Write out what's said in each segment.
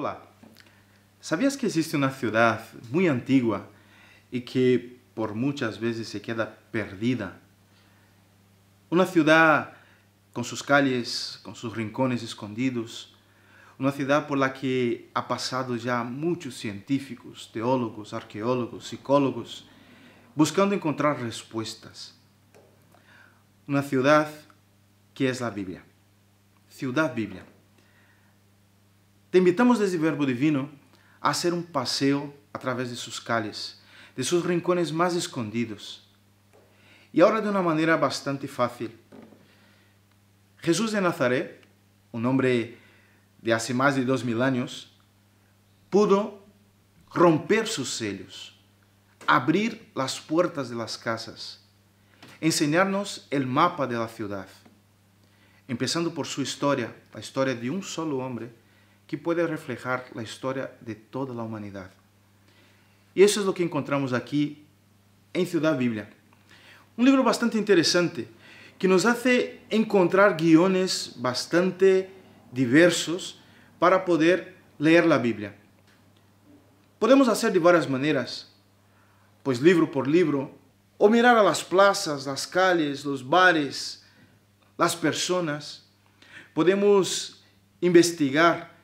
Hola. ¿Sabías que existe una ciudad muy antigua y que por muchas veces se queda perdida? Una ciudad con sus calles, con sus rincones escondidos, una ciudad por la que ha pasado ya muchos científicos, teólogos, arqueólogos, psicólogos, buscando encontrar respuestas. Una ciudad que es la Biblia. Ciudad Biblia. Te invitamos desde Verbo Divino a hacer un paseo a través de sus calles, de sus rincones más escondidos. Y ahora de una manera bastante fácil. Jesús de Nazaret, un hombre de hace más de dos mil años, pudo romper sus sellos, abrir las puertas de las casas, enseñarnos el mapa de la ciudad, empezando por su historia, la historia de un solo hombre, que puede reflejar la historia de toda la humanidad. Y eso es lo que encontramos aquí en Ciudad Biblia. Un libro bastante interesante que nos hace encontrar guiones bastante diversos para poder leer la Biblia. Podemos hacer de varias maneras, pues libro por libro, o mirar a las plazas, las calles, los bares, las personas. Podemos investigar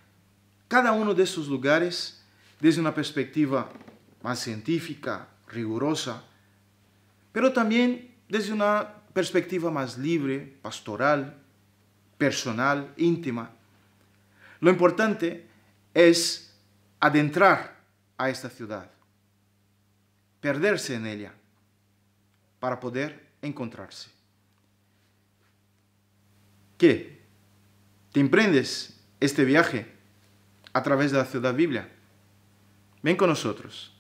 cada uno de estos lugares desde una perspectiva más científica, rigurosa, pero también desde una perspectiva más libre, pastoral, personal, íntima. Lo importante es adentrar a esta ciudad, perderse en ella para poder encontrarse. ¿Qué? ¿Te emprendes este viaje? a través de la ciudad Biblia. Ven con nosotros.